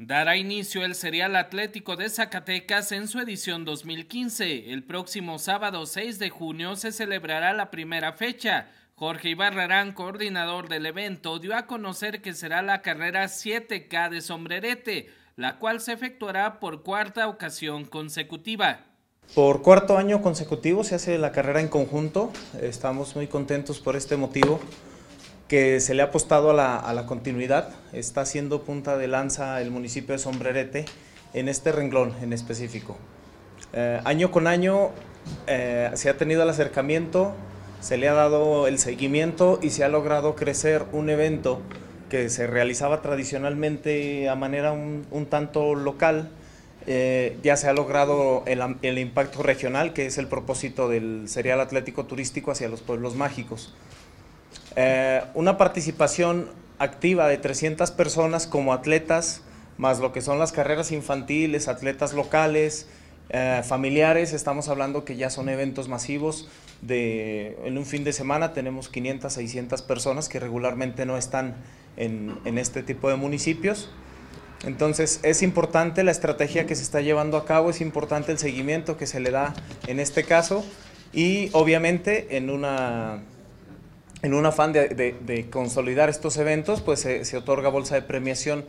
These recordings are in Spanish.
Dará inicio el Serial Atlético de Zacatecas en su edición 2015. El próximo sábado 6 de junio se celebrará la primera fecha. Jorge Ibarrarán, coordinador del evento, dio a conocer que será la carrera 7K de Sombrerete, la cual se efectuará por cuarta ocasión consecutiva. Por cuarto año consecutivo se hace la carrera en conjunto. Estamos muy contentos por este motivo que se le ha apostado a la, continuidad. Está siendo punta de lanza el municipio de Sombrerete en este renglón en específico. Eh, año con año eh, se ha tenido el acercamiento, se le ha dado el seguimiento y se ha logrado crecer un evento que se realizaba tradicionalmente a manera un, tanto local. Eh, ya se ha logrado el, el, impacto regional, que es el propósito del Serial Atlético Turístico hacia los pueblos mágicos. Eh, una participación activa de 300 personas como atletas, más lo que son las carreras infantiles, atletas locales, eh, familiares, estamos hablando que ya son eventos masivos. De, en un fin de semana tenemos 500, 600 personas que regularmente no están en este tipo de municipios. Entonces es importante la estrategia que se está llevando a cabo, es importante el seguimiento que se le da en este caso y obviamente en una en un afán de, consolidar estos eventos, pues se, otorga bolsa de premiación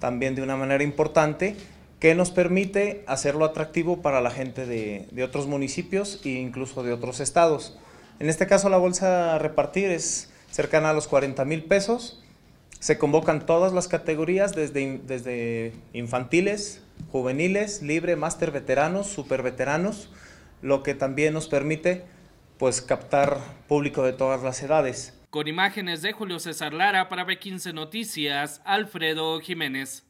también de una manera importante que nos permite hacerlo atractivo para la gente de, otros municipios e incluso de otros estados. En este caso la bolsa a repartir es cercana a los 40 mil pesos. Se convocan todas las categorías, desde, desde infantiles, juveniles, libre, máster veteranos, super veteranos, lo que también nos permite pues captar público de todas las edades. Con imágenes de Julio César Lara para B15 Noticias, Alfredo Jiménez.